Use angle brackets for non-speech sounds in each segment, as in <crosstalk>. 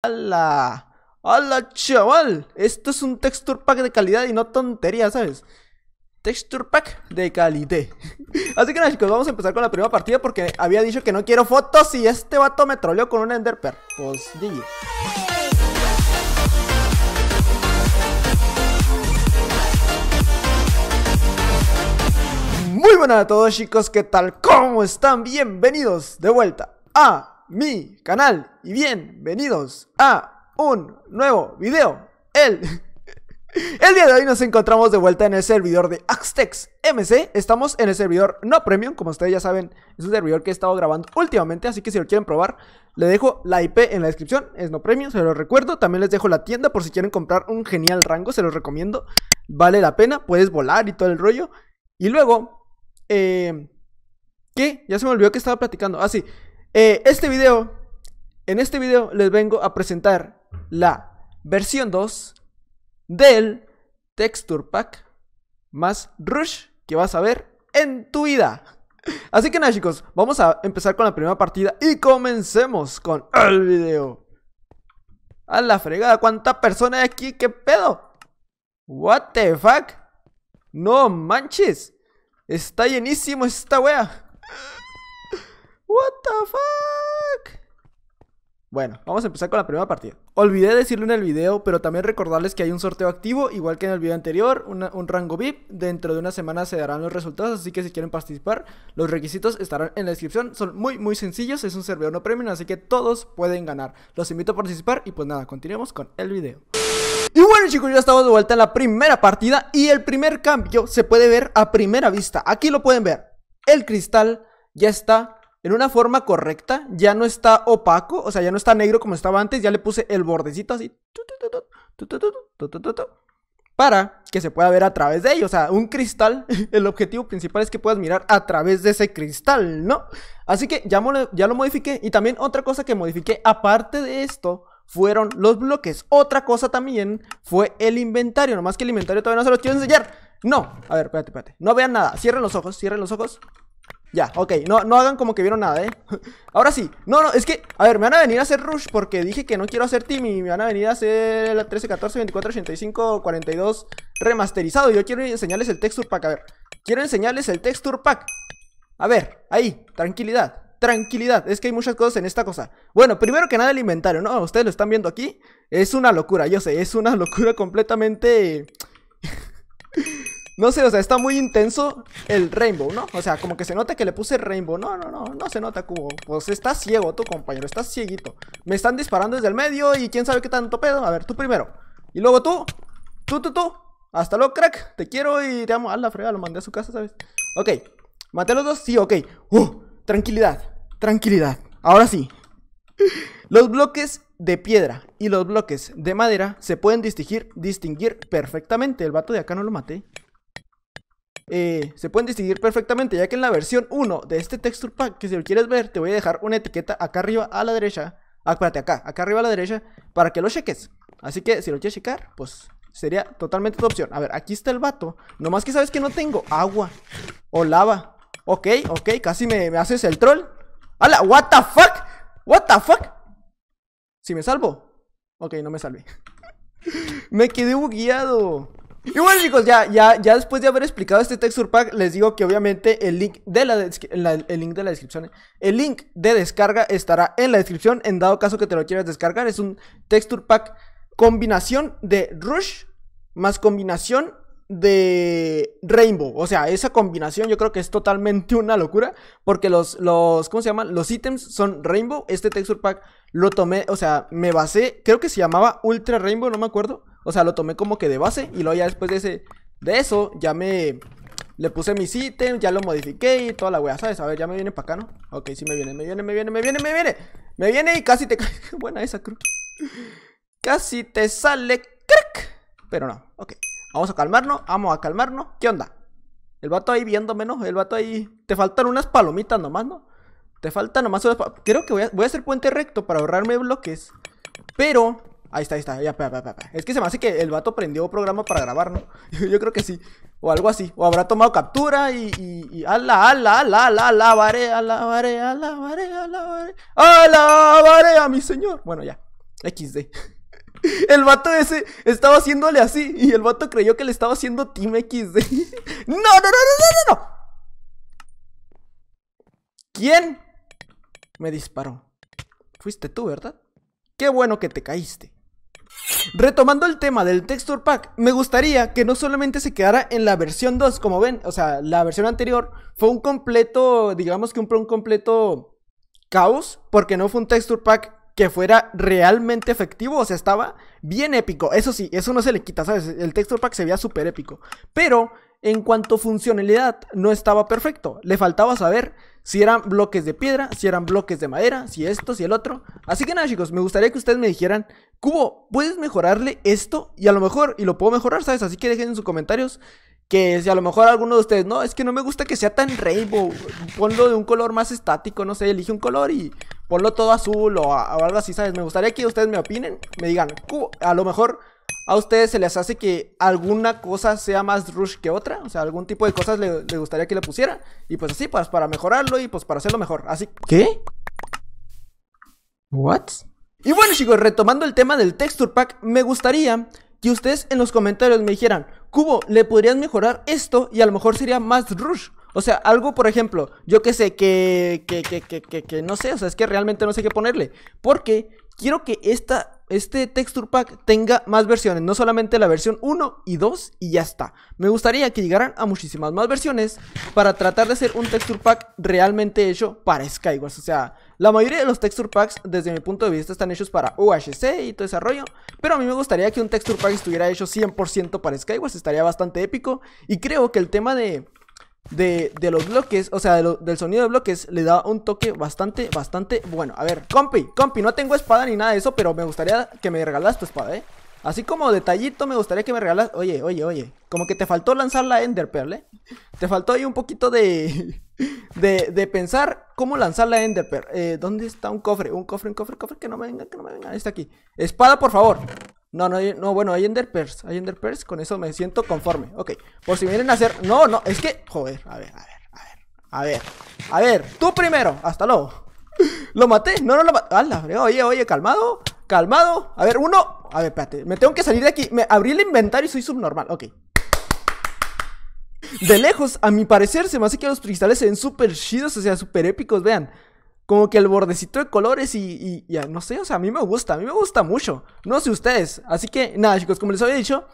¡Hala! hola chaval! Esto es un texture pack de calidad y no tontería, ¿sabes? Texture pack de calidad. <laughs> Así que nada, chicos, vamos a empezar con la primera partida porque había dicho que no quiero fotos y este vato me troleó con un enderper. Pues, GG. Muy buenas a todos chicos, ¿qué tal? ¿Cómo están? Bienvenidos de vuelta a mi canal y bienvenidos a un nuevo video. El, <laughs> el día de hoy nos encontramos de vuelta en el servidor de Axtex MC. Estamos en el servidor no premium, como ustedes ya saben, es un servidor que he estado grabando últimamente, así que si lo quieren probar, le dejo la IP en la descripción, es no premium, se lo recuerdo. También les dejo la tienda por si quieren comprar un genial rango, se los recomiendo. Vale la pena, puedes volar y todo el rollo. Y luego, eh, ¿qué? Ya se me olvidó que estaba platicando. Ah, sí. Eh, este video, en este video les vengo a presentar la versión 2 del Texture Pack más Rush que vas a ver en tu vida. Así que nada chicos, vamos a empezar con la primera partida y comencemos con el video. A la fregada, ¿cuánta persona hay aquí? ¿Qué pedo? What the fuck? No manches. Está llenísimo esta wea. Bueno, vamos a empezar con la primera partida. Olvidé decirlo en el video, pero también recordarles que hay un sorteo activo, igual que en el video anterior, un rango VIP. Dentro de una semana se darán los resultados, así que si quieren participar, los requisitos estarán en la descripción. Son muy, muy sencillos, es un servidor no premium, así que todos pueden ganar. Los invito a participar y pues nada, continuemos con el video. Y bueno chicos, ya estamos de vuelta en la primera partida y el primer cambio se puede ver a primera vista. Aquí lo pueden ver. El cristal ya está en una forma correcta, ya no está opaco, o sea, ya no está negro como estaba antes, ya le puse el bordecito así, para que se pueda ver a través de ello, o sea, un cristal, el objetivo principal es que puedas mirar a través de ese cristal, ¿no? Así que ya, lo modifiqué, y también otra cosa que modifiqué, aparte de esto, fueron los bloques. Otra cosa también fue el inventario. Nomás que el inventario todavía no se los quiero enseñar. No, a ver, espérate, espérate. No vean nada. Cierren los ojos, cierren los ojos. Ya, ok, no, no hagan como que vieron nada, ¿eh? <laughs> Ahora sí, no, no, es que, a ver, me van a venir a hacer rush porque dije que no quiero hacer team y me van a venir a hacer la 13, 14, 24, 85, 42 remasterizado. Yo quiero enseñarles el texture pack, a ver, quiero enseñarles el texture pack. A ver, ahí, tranquilidad, tranquilidad, es que hay muchas cosas en esta cosa. Bueno, primero que nada el inventario, ¿no? Ustedes lo están viendo aquí, es una locura, yo sé, es una <laughs> locura completamente... No sé, o sea, está muy intenso el rainbow, ¿no? O sea, como que se nota que le puse rainbow. No, no, no, no se nota, Cubo. Pues estás ciego, tu compañero, estás cieguito. Me están disparando desde el medio y quién sabe qué tanto pedo. A ver, tú primero. Y luego tú. Tú, tú, tú. Hasta luego, crack. Te quiero y te amo. A la frega, lo mandé a su casa, ¿sabes? Ok. ¿Maté los dos? Sí, ok. Uh, tranquilidad. Tranquilidad. Ahora sí. Los bloques de piedra y los bloques de madera se pueden distinguir, distinguir perfectamente. El vato de acá no lo maté. Eh, se pueden distinguir perfectamente, ya que en la versión 1 de este texture pack, que si lo quieres ver, te voy a dejar una etiqueta acá arriba a la derecha, ah, acá, acá arriba a la derecha, para que lo cheques. Así que si lo quieres checar, pues sería totalmente tu opción. A ver, aquí está el vato, nomás que sabes que no tengo agua o lava. Ok, ok, casi me, me haces el troll. ¡Hala! ¿What the fuck? ¿What the fuck? Si me salvo. Ok, no me salvé. <laughs> me quedé bugueado. Y bueno chicos, ya, ya, ya después de haber explicado este texture pack, les digo que obviamente el link de la, el link de la descripción, el link de descarga estará en la descripción en dado caso que te lo quieras descargar. Es un texture pack combinación de Rush más combinación de Rainbow. O sea, esa combinación yo creo que es totalmente una locura. Porque los, los, ¿cómo se llaman? Los ítems son Rainbow. Este texture pack lo tomé, o sea, me basé, creo que se llamaba Ultra Rainbow, no me acuerdo. O sea, lo tomé como que de base y luego ya después de ese de eso ya me le puse mis ítems, ya lo modifiqué y toda la wea, ¿sabes? A ver, ya me viene para acá, ¿no? Ok, sí me viene, me viene, me viene, me viene, me viene. Me viene y casi te <laughs> buena esa cruz. Casi te sale crack. Pero no. Ok. Vamos a calmarnos, vamos a calmarnos. ¿Qué onda? El vato ahí viéndome, ¿no? El vato ahí. Te faltan unas palomitas nomás, ¿no? Te faltan nomás unas Creo que voy a, voy a hacer puente recto para ahorrarme bloques. Pero Ahí está, ahí está, ya, Es que se me hace que el vato prendió programa para grabar, ¿no? <laughs> Yo creo que sí, o algo así, o habrá tomado captura y, y, y ala, ala, ala, ala, alabaré, alabaré, alabaré, alabaré, alabaré a mi señor. Bueno, ya, XD. <laughs> El vato ese estaba haciéndole así y el vato creyó que le estaba haciendo Team XD. <laughs> No, no, no, no, no, no. ¿Quién me disparó? Fuiste tú, ¿verdad? Qué bueno que te caíste. Retomando el tema del texture pack, me gustaría que no solamente se quedara en la versión 2, como ven, o sea, la versión anterior fue un completo, digamos que un, un completo caos, porque no fue un texture pack que fuera realmente efectivo, o sea, estaba bien épico. Eso sí, eso no se le quita, ¿sabes? El texture pack se veía súper épico. Pero en cuanto a funcionalidad no estaba perfecto. Le faltaba saber si eran bloques de piedra, si eran bloques de madera, si esto, si el otro. Así que nada, chicos, me gustaría que ustedes me dijeran, Cubo, ¿puedes mejorarle esto? Y a lo mejor, y lo puedo mejorar, ¿sabes? Así que dejen en sus comentarios que si a lo mejor alguno de ustedes, no, es que no me gusta que sea tan rainbow, ponlo de un color más estático, no sé, elige un color y ponlo todo azul o, o algo así, ¿sabes? Me gustaría que ustedes me opinen, me digan, Cubo, a lo mejor ¿A ustedes se les hace que alguna cosa sea más rush que otra? O sea, algún tipo de cosas le, gustaría que le pusieran. Y pues así, pues para mejorarlo y pues para hacerlo mejor. Así. ¿Qué? ¿What? Y bueno, chicos, retomando el tema del texture pack, me gustaría que ustedes en los comentarios me dijeran, Cubo, le podrían mejorar esto y a lo mejor sería más rush. O sea, algo, por ejemplo, yo que sé, que, que, que, que, que no sé, o sea, es que realmente no sé qué ponerle. Porque quiero que esta, este texture pack tenga más versiones, no solamente la versión 1 y 2 y ya está. Me gustaría que llegaran a muchísimas más versiones para tratar de hacer un texture pack realmente hecho para Skywars. O sea, la mayoría de los texture packs desde mi punto de vista están hechos para UHC y todo desarrollo pero a mí me gustaría que un texture pack estuviera hecho 100% para Skywars, estaría bastante épico y creo que el tema de de, los bloques, o sea, del sonido de bloques, le da un toque bastante, bastante bueno. A ver, compi, compi, no tengo espada ni nada de eso, pero me gustaría que me regalas tu espada, ¿eh? Así como detallito, me gustaría que me regalas... Oye, oye, oye, como que te faltó lanzar la Ender Pearl, ¿eh? Te faltó ahí un poquito de... <laughs> De, pensar cómo lanzar la enderpearl, Eh, ¿Dónde está un cofre? Un cofre, un cofre, cofre. Que no me venga, que no me venga. Está aquí. Espada, por favor. No, no, no, bueno, hay Ender Hay Ender con eso me siento conforme. Ok, por si vienen a hacer. No, no, es que. Joder, a ver, a ver, a ver. A ver, a ver, tú primero. Hasta luego. ¿Lo maté? No, no lo maté. Oye, oye, calmado. Calmado. A ver, uno. A ver, espérate. Me tengo que salir de aquí. Me abrí el inventario y soy subnormal. Ok. De lejos, a mi parecer, se me hace que los cristales se ven súper chidos, o sea, súper épicos, vean como que el bordecito de colores y, ya no sé, o sea, a mí me gusta, a mí me gusta mucho. No sé ustedes. Así que nada, chicos, como les había dicho,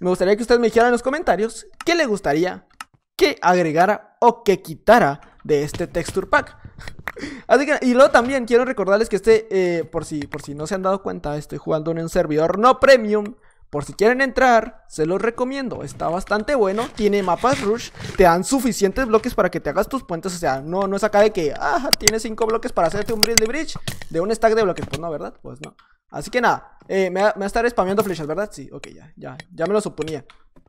me gustaría que ustedes me dijeran en los comentarios qué le gustaría que agregara o que quitara de este texture pack. <laughs> Así que, y luego también quiero recordarles que este, eh, por, si, por si no se han dado cuenta, estoy jugando en un servidor no premium por si quieren entrar, se los recomiendo. Está bastante bueno. Tiene mapas rush. Te dan suficientes bloques para que te hagas tus puentes. O sea, no, no es acá de que, ah, tienes 5 bloques para hacerte un de Bridge de un stack de bloques. Pues no, ¿verdad? Pues no. Así que nada, eh, me, va, a estar spameando flechas, ¿verdad? Sí, ok, ya, ya, ya me lo suponía.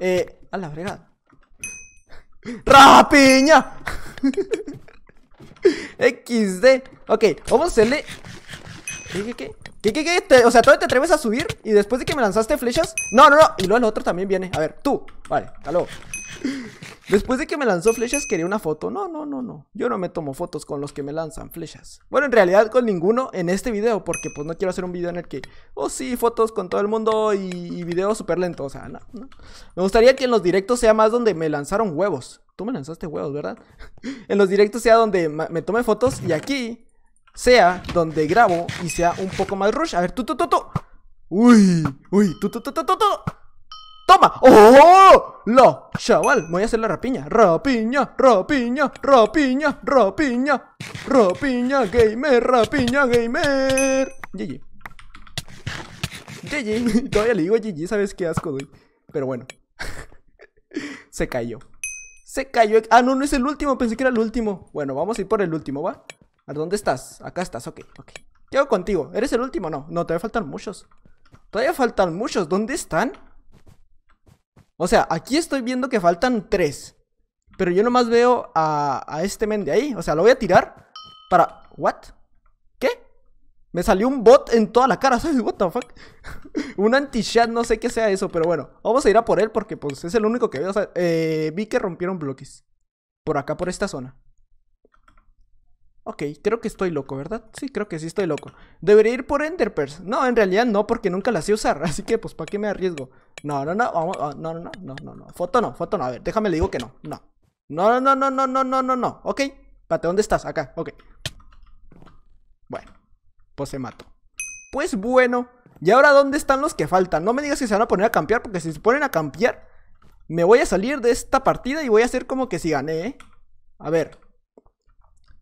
Eh, a la fregada. <laughs> ¡Rapiña! <laughs> XD. Ok, vamos a hacerle. ¿Qué, qué, qué? ¿Qué, qué, qué? o sea, ¿tú te atreves a subir y después de que me lanzaste flechas. No, no, no. Y luego el otro también viene. A ver, tú. Vale, caló. Después de que me lanzó flechas, quería una foto. No, no, no, no. Yo no me tomo fotos con los que me lanzan flechas. Bueno, en realidad con ninguno en este video, porque pues no quiero hacer un video en el que, oh sí, fotos con todo el mundo y, videos video súper O sea, no, no. Me gustaría que en los directos sea más donde me lanzaron huevos. Tú me lanzaste huevos, ¿verdad? <laughs> en los directos sea donde me tome fotos y aquí sea donde grabo y sea un poco más rush. A ver, tú, tú, Uy, uy, tú, tú, tú, ¡Toma! ¡Oh! ¡Lo! Chaval, voy a hacer la rapiña. Rapiña, rapiña, rapiña, rapiña. Rapiña gamer, rapiña gamer. GG. GG. <laughs> Todavía le digo GG, ¿sabes qué asco doy? Pero bueno. <laughs> Se cayó. Se cayó. Ah, no, no es el último. Pensé que era el último. Bueno, vamos a ir por el último, ¿va? ¿A dónde estás? Acá estás, ok, ok. hago contigo. ¿Eres el último? No, no, todavía faltan muchos. Todavía faltan muchos. ¿Dónde están? O sea, aquí estoy viendo que faltan tres. Pero yo nomás veo a, este men de ahí. O sea, lo voy a tirar para... ¿What? ¿Qué? Me salió un bot en toda la cara, <laughs> ¿sabes? What the fuck? <laughs> un anti-chat, no sé qué sea eso, pero bueno. Vamos a ir a por él porque pues es el único que veo. eh, vi que rompieron bloques. Por acá, por esta zona. Ok, creo que estoy loco, ¿verdad? Sí, creo que sí estoy loco. Debería ir por Enterpers. No, en realidad no, porque nunca las sé usar. Así que, pues, ¿para qué me arriesgo? No, no, no, vamos, no, no, no, no, no, no. Foto no, foto no. A ver, déjame le digo que no. No. No, no, no, no, no, no, no, no. Ok. Pate, ¿dónde estás? Acá, ok. Bueno, pues se mató. Pues bueno. ¿Y ahora dónde están los que faltan? No me digas que se van a poner a campear, porque si se ponen a campear, me voy a salir de esta partida y voy a hacer como que si gané, ¿eh? A ver,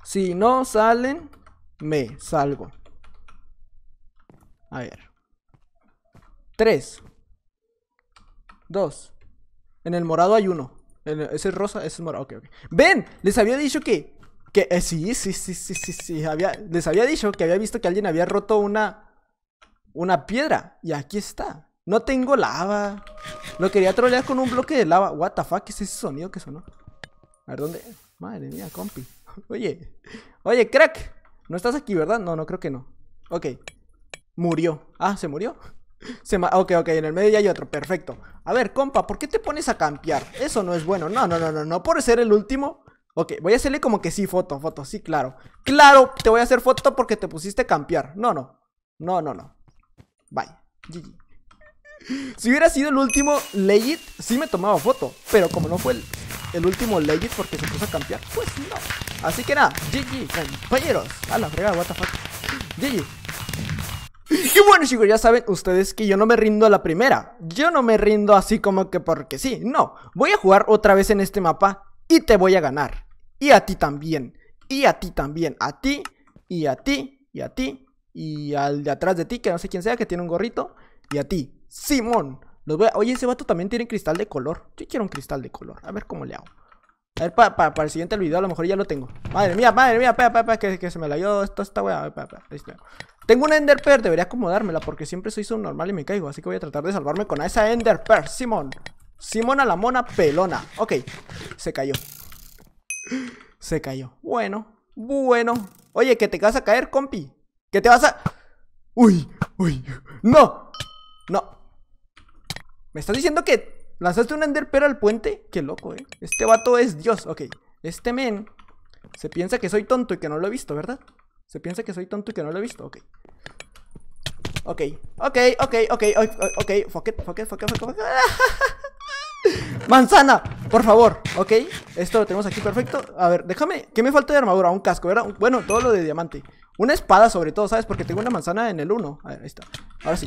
si no salen, me salgo. A ver. Tres Dos En el morado hay uno. ese es rosa, ese es morado. Ok, ¡Ven! Les había dicho que. Que eh, sí, sí, sí, sí, sí, sí. Había, les había dicho que había visto que alguien había roto una. Una piedra. Y aquí está. No tengo lava. Lo quería trolear con un bloque de lava. What the ¿qué es ese sonido que sonó? A ver, ¿dónde? Madre mía, compi. Oye, oye, crack. No estás aquí, ¿verdad? No, no creo que no. Ok. Murió. Ah, ¿se murió? Se ma ok, ok, en el medio ya hay otro, perfecto. A ver, compa, ¿por qué te pones a campear? Eso no es bueno. No, no, no, no, no. Por ser el último. Ok, voy a hacerle como que sí, foto, foto, sí, claro. ¡Claro! Te voy a hacer foto porque te pusiste a campear. No, no. No, no, no. Bye. GG. Si hubiera sido el último legit, sí me tomaba foto. Pero como no fue el, el último legit porque se puso a campear, pues no. Así que nada, GG, compañeros. A la fregada, what the fuck. GG. Y bueno chicos, ya saben ustedes que yo no me rindo a la primera Yo no me rindo así como que porque sí, no Voy a jugar otra vez en este mapa y te voy a ganar Y a ti también, y a ti también, a ti, y a ti, y a ti Y al de atrás de ti, que no sé quién sea, que tiene un gorrito Y a ti, Simón los voy Oye, ese vato también tiene cristal de color Yo quiero un cristal de color, a ver cómo le hago a ver, para el siguiente video a lo mejor ya lo tengo. Madre mía, madre mía, que, se me la dio esta weá. Tengo una Ender Pearl, debería acomodármela porque siempre soy normal y me caigo. Así que voy a tratar de salvarme con esa Ender Pearl, Simón. a la mona pelona. Ok, se cayó. Se cayó. Bueno, bueno. Oye, que te vas a caer, compi. Que te vas a... Uy, uy. No. No. ¿Me estás diciendo que ¿Lanzaste un Ender Pearl al puente? Qué loco, eh. Este vato es Dios. Ok. Este men se piensa que soy tonto y que no lo he visto, ¿verdad? Se piensa que soy tonto y que no lo he visto. Ok. Ok. Ok, ok, ok, ok. Fuck it, fuck it, fuck it, <laughs> Manzana, por favor, ok Esto lo tenemos aquí perfecto A ver, déjame, ¿qué me falta de armadura? Un casco, ¿verdad? Bueno, todo lo de diamante Una espada sobre todo, ¿sabes? Porque tengo una manzana en el 1 A ver, ahí está, ahora sí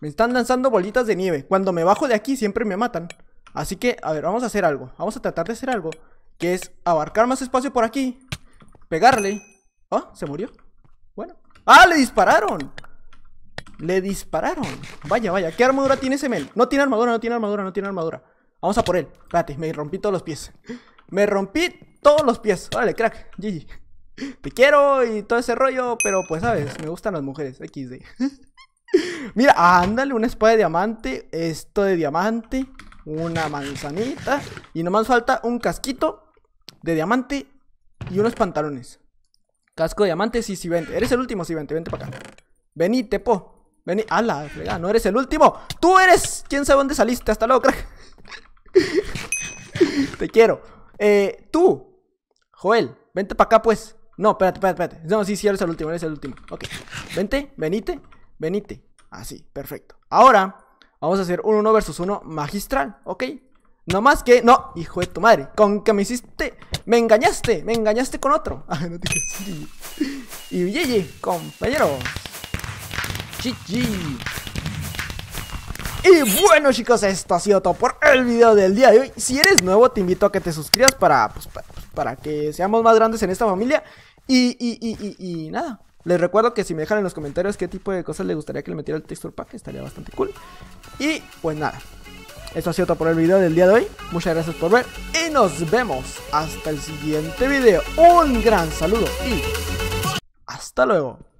Me están lanzando bolitas de nieve. Cuando me bajo de aquí siempre me matan. Así que, a ver, vamos a hacer algo. Vamos a tratar de hacer algo. Que es abarcar más espacio por aquí. Pegarle. Oh, se murió. Bueno. ¡Ah, le dispararon! Le dispararon. Vaya, vaya. ¿Qué armadura tiene ese Mel? No tiene armadura, no tiene armadura, no tiene armadura. Vamos a por él. Espérate, me rompí todos los pies. Me rompí todos los pies. Órale, crack. GG. Te quiero y todo ese rollo, pero pues sabes, me gustan las mujeres. XD. Mira, ándale, una espada de diamante, esto de diamante, una manzanita y nomás falta un casquito de diamante y unos pantalones. Casco de diamante, sí, sí, vente. Eres el último, sí, vente, vente para acá. Vení, po, Vení, ala, no eres el último. Tú eres, quién sabe dónde saliste. Hasta luego, crack. <laughs> Te quiero. Eh, tú, Joel, vente para acá, pues. No, espérate, espérate, espérate. No, sí, sí, eres el último, eres el último. Ok, vente, venite venite. Así, perfecto. Ahora vamos a hacer un 1 versus 1 magistral, ¿ok? No más que, no, hijo de tu madre, con que me hiciste, me engañaste, me engañaste con otro. Ah, <laughs> no te Y Yeye, compañero. Y bueno chicos, esto ha sido todo por el video del día de hoy Si eres nuevo te invito a que te suscribas para, pues, pues para, que seamos más grandes en esta familia y, y, y, y nada, les recuerdo que si me dejan en los comentarios qué tipo de cosas les gustaría que le metiera el texture pack, estaría bastante cool. Y pues nada, eso ha sido todo por el video del día de hoy. Muchas gracias por ver y nos vemos hasta el siguiente video. Un gran saludo y hasta luego.